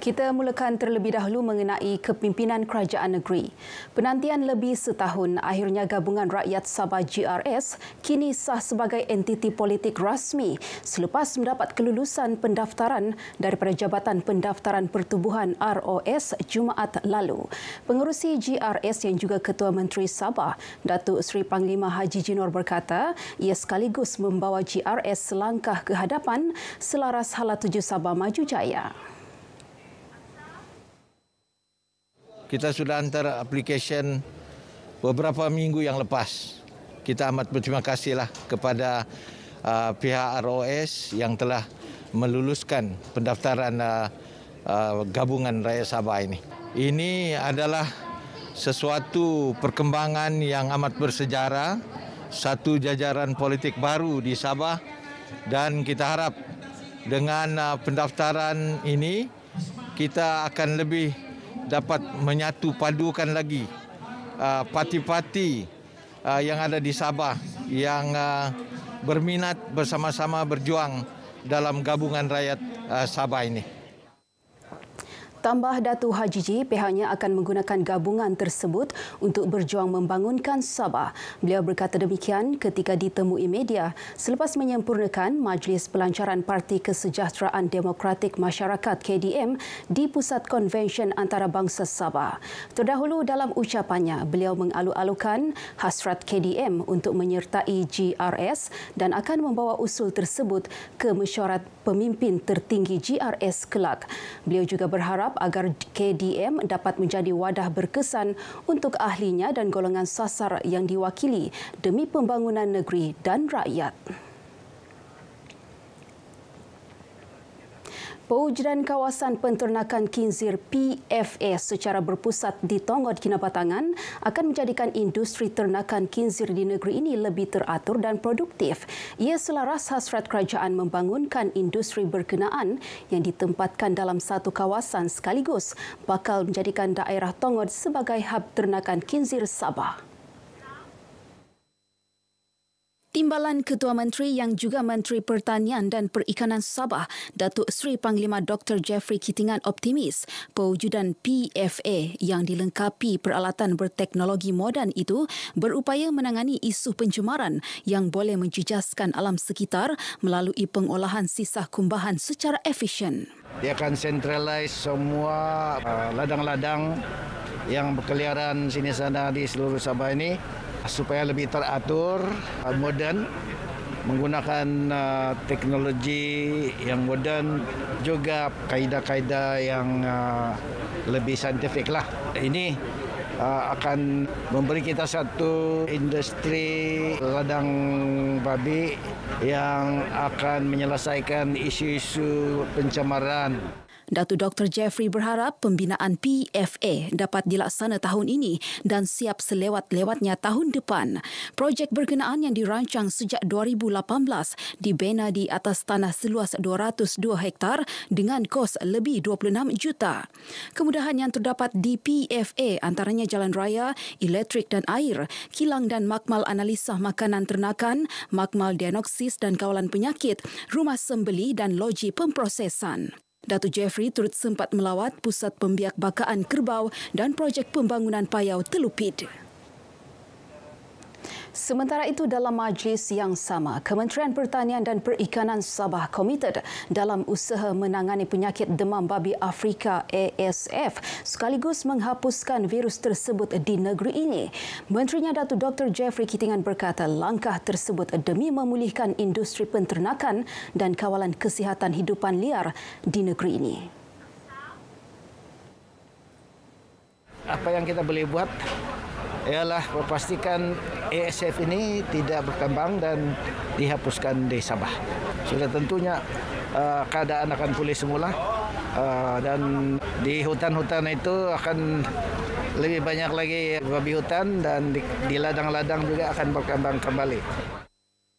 Kita mulakan terlebih dahulu mengenai kepimpinan kerajaan negeri. Penantian lebih setahun, akhirnya Gabungan Rakyat Sabah GRS kini sah sebagai entiti politik rasmi selepas mendapat kelulusan pendaftaran daripada Jabatan Pendaftaran Pertubuhan ROS Jumaat lalu. Pengerusi GRS yang juga Ketua Menteri Sabah, Datuk Seri Panglima Haji Jinor berkata, ia sekaligus membawa GRS selangkah ke hadapan selaras halatuju Sabah Maju Jaya. kita sudah hantar aplikasi beberapa minggu yang lepas. Kita amat berterima kasihlah kepada uh, pihak ROS yang telah meluluskan pendaftaran uh, uh, gabungan Raya Sabah ini. Ini adalah sesuatu perkembangan yang amat bersejarah, satu jajaran politik baru di Sabah dan kita harap dengan uh, pendaftaran ini kita akan lebih dapat menyatu padukan lagi uh, parti-parti uh, yang ada di Sabah yang uh, berminat bersama-sama berjuang dalam gabungan rakyat uh, Sabah ini. Tambah Datu Haji Ji, pihaknya akan menggunakan gabungan tersebut untuk berjuang membangunkan Sabah. Beliau berkata demikian ketika ditemui media selepas menyempurnakan Majlis Pelancaran Parti Kesejahteraan Demokratik Masyarakat KDM di Pusat Konvensyen Antarabangsa Sabah. Terdahulu dalam ucapannya, beliau mengalu-alukan hasrat KDM untuk menyertai GRS dan akan membawa usul tersebut ke mesyuarat pemimpin tertinggi GRS kelak. Beliau juga berharap agar KDM dapat menjadi wadah berkesan untuk ahlinya dan golongan sasar yang diwakili demi pembangunan negeri dan rakyat. Pengujuran kawasan penternakan kinzir PFS secara berpusat di Tongod Kinabatangan akan menjadikan industri ternakan kinzir di negeri ini lebih teratur dan produktif. Ia selaras hasrat kerajaan membangunkan industri berkenaan yang ditempatkan dalam satu kawasan sekaligus bakal menjadikan daerah Tongod sebagai hub ternakan kinzir Sabah. Timbalan Ketua Menteri yang juga Menteri Pertanian dan Perikanan Sabah, Datuk Seri Panglima Dr. Jeffrey Kitingan Optimis, pewujudan PFA yang dilengkapi peralatan berteknologi moden itu berupaya menangani isu pencemaran yang boleh menjejaskan alam sekitar melalui pengolahan sisa kumbahan secara efisien. Dia akan sentralis semua uh, ladang-ladang yang berkeliaran sini sana di seluruh Sabah ini supaya lebih teratur, uh, moden menggunakan uh, teknologi yang moden juga kaedah-kaedah yang uh, lebih saintifik lah. Ini akan memberi kita satu industri ladang babi yang akan menyelesaikan isu-isu pencemaran. Datuk Dr. Jeffrey berharap pembinaan PFA dapat dilaksana tahun ini dan siap selewat-lewatnya tahun depan. Projek berkenaan yang dirancang sejak 2018 dibina di atas tanah seluas 202 hektar dengan kos lebih 26 juta. Kemudahan yang terdapat di PFA antaranya jalan raya, elektrik dan air, kilang dan makmal analisa makanan ternakan, makmal dianoksis dan kawalan penyakit, rumah sembeli dan loji pemprosesan. Datuk Jeffrey turut sempat melawat Pusat pembiak Pembiakbakaan Kerbau dan Projek Pembangunan Payau Telupit. Sementara itu dalam majlis yang sama, Kementerian Pertanian dan Perikanan Sabah komited dalam usaha menangani penyakit demam babi Afrika ASF sekaligus menghapuskan virus tersebut di negeri ini. Menterinya Datuk Dr. Jeffrey Kitingan berkata langkah tersebut demi memulihkan industri penternakan dan kawalan kesihatan hidupan liar di negeri ini. Apa yang kita boleh buat ialah memastikan ASF ini tidak berkembang dan dihapuskan di Sabah. Sudah tentunya uh, keadaan akan pulih semula uh, dan di hutan-hutan itu akan lebih banyak lagi babi hutan dan di ladang-ladang juga akan berkembang kembali.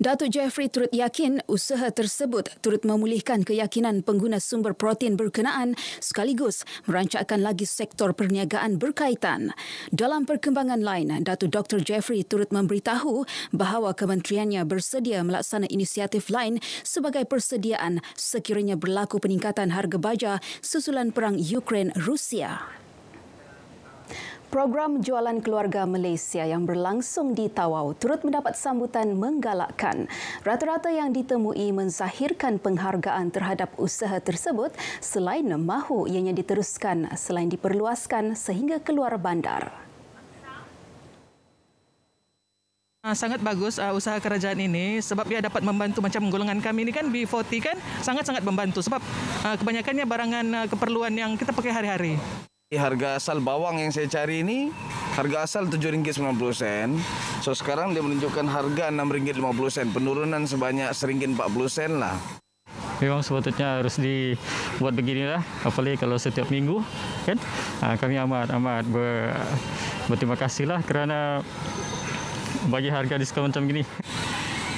Datuk Jeffrey turut yakin usaha tersebut turut memulihkan keyakinan pengguna sumber protein berkenaan sekaligus merancangkan lagi sektor perniagaan berkaitan. Dalam perkembangan lain, Datuk Dr. Jeffrey turut memberitahu bahawa kementeriannya bersedia melaksana inisiatif lain sebagai persediaan sekiranya berlaku peningkatan harga baja susulan perang Ukraine-Rusia. Program Jualan Keluarga Malaysia yang berlangsung di Tawau turut mendapat sambutan menggalakkan. Rata-rata yang ditemui menzahirkan penghargaan terhadap usaha tersebut selain mahu ianya diteruskan selain diperluaskan sehingga keluar bandar. Ah, sangat bagus uh, usaha kerajaan ini sebab dia dapat membantu macam golongan kami ini kan B40 kan sangat-sangat membantu sebab uh, kebanyakannya barangan uh, keperluan yang kita pakai hari-hari. Eh, harga asal bawang yang saya cari ini harga asal RM7.90 so sekarang dia menunjukkan harga RM6.50 penurunan sebanyak RM1.40 lah memang sepatutnya harus dibuat begini lah. apalagi kalau setiap minggu kan ah, kami amat amat ber, berterima kasihlah kerana bagi harga diskon macam gini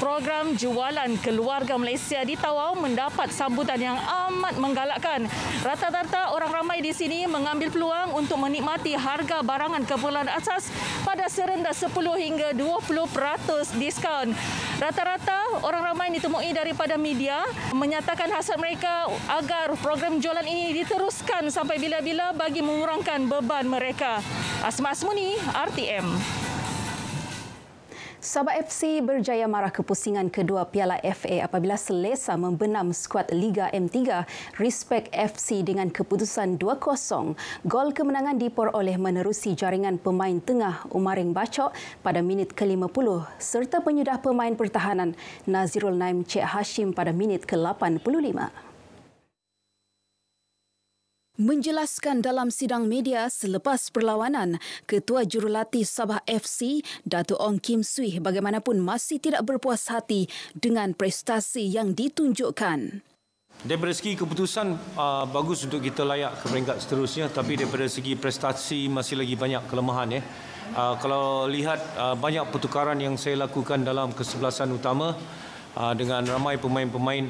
program jualan keluarga Malaysia di Tawau mendapat sambutan yang amat menggalakkan. Rata-rata orang ramai di sini mengambil peluang untuk menikmati harga barangan keperluan asas pada serendah 10 hingga 20% diskaun. Rata-rata orang ramai yang ditemui daripada media menyatakan hasrat mereka agar program jualan ini diteruskan sampai bila-bila bagi mengurangkan beban mereka. Asma Asmuni, RTM. Sabah FC berjaya marah kepusingan kedua Piala FA apabila selesa membenam skuad Liga M3 Respect FC dengan keputusan 2-0. Gol kemenangan diperoleh menerusi jaringan pemain tengah Umaring Bacok pada minit ke-50 serta penyudah pemain pertahanan Nazirul Naim Cik Hashim pada minit ke-85 menjelaskan dalam sidang media selepas perlawanan Ketua Jurulatih Sabah FC Datuk Ong Kim Sui bagaimanapun masih tidak berpuas hati dengan prestasi yang ditunjukkan. Daripada segi keputusan uh, bagus untuk kita layak ke peringkat seterusnya tapi daripada segi prestasi masih lagi banyak kelemahan ya. Uh, kalau lihat uh, banyak pertukaran yang saya lakukan dalam kesebelasan utama uh, dengan ramai pemain-pemain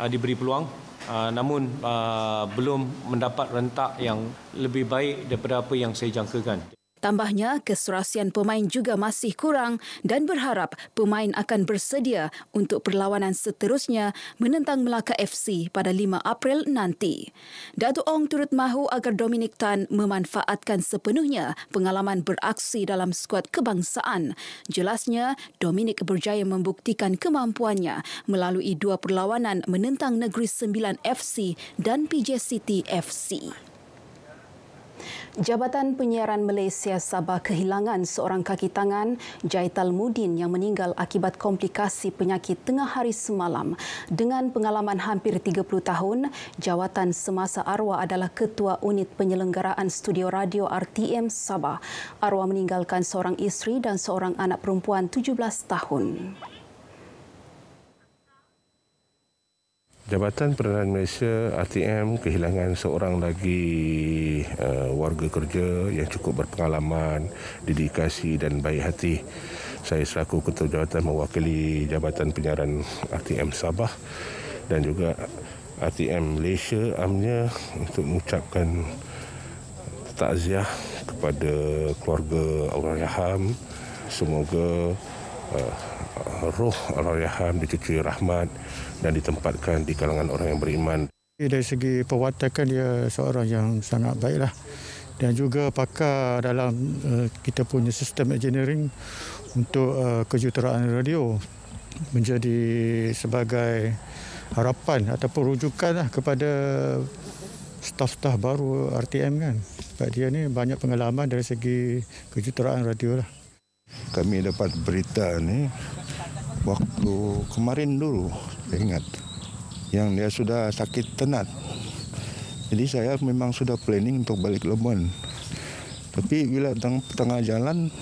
uh, diberi peluang Ah, namun ah, belum mendapat rentak yang lebih baik daripada apa yang saya jangkakan. Tambahnya, keserasian pemain juga masih kurang dan berharap pemain akan bersedia untuk perlawanan seterusnya menentang Melaka FC pada 5 April nanti. Datu Ong turut mahu agar Dominic Tan memanfaatkan sepenuhnya pengalaman beraksi dalam skuad kebangsaan. Jelasnya, Dominic berjaya membuktikan kemampuannya melalui dua perlawanan menentang Negeri Sembilan FC dan PJ City FC. Jabatan Penyiaran Malaysia Sabah kehilangan seorang kaki tangan, Jaital Mudin yang meninggal akibat komplikasi penyakit tengah hari semalam. Dengan pengalaman hampir 30 tahun, jawatan semasa arwah adalah ketua unit penyelenggaraan studio radio RTM Sabah. Arwah meninggalkan seorang isteri dan seorang anak perempuan 17 tahun. Jabatan Perdana Malaysia RTM kehilangan seorang lagi uh, warga kerja yang cukup berpengalaman, dedikasi dan baik hati. Saya selaku Ketua Jabatan mewakili Jabatan Penyiaran RTM Sabah dan juga RTM Malaysia amnya untuk mengucapkan takziah kepada keluarga Aurayaham. Semoga Eh, uh, roh Ar-Rayhan dicuci rahmat dan ditempatkan di kalangan orang yang beriman. Dari segi perwatakan dia seorang yang sangat baiklah dan juga pakar dalam uh, kita punya sistem engineering untuk uh, eh, kejuruteraan radio menjadi sebagai harapan ataupun rujukan lah kepada staf-staf baru RTM kan. Sebab dia ni banyak pengalaman dari segi kejuruteraan radio lah kami dapat berita ni waktu kemarin dulu saya ingat yang dia sudah sakit tenat jadi saya memang sudah planning untuk balik Lebon tapi bila teng tengah jalan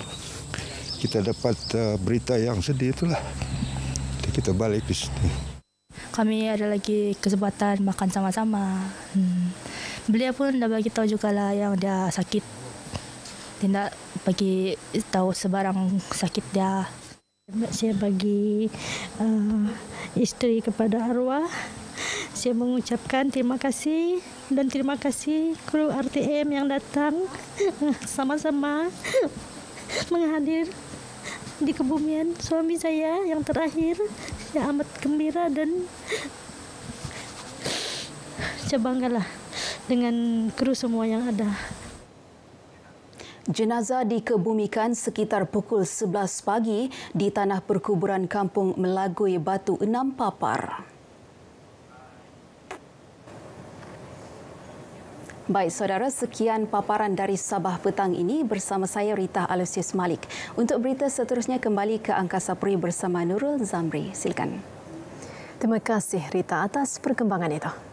kita dapat uh, berita yang sedih itulah jadi kita balik di sini kami ada lagi kesempatan makan sama-sama hmm. beliau pun dah bagi tahu juga lah yang dia sakit dia nak bagi tahu sebarang sakit dia. Saya bagi uh, isteri kepada arwah. Saya mengucapkan terima kasih dan terima kasih kru RTM yang datang sama-sama menghadir di kebumian suami saya yang terakhir. Saya amat gembira dan saya banggalah dengan kru semua yang ada. Jenazah dikebumikan sekitar pukul 11 pagi di tanah perkuburan Kampung Melagoy Batu Enam Papar. Baik saudara, sekian paparan dari Sabah Petang ini bersama saya Rita Alusius Malik. Untuk berita seterusnya kembali ke Angkasa Puri bersama Nurul Zamri. Silakan. Terima kasih Rita atas perkembangan itu.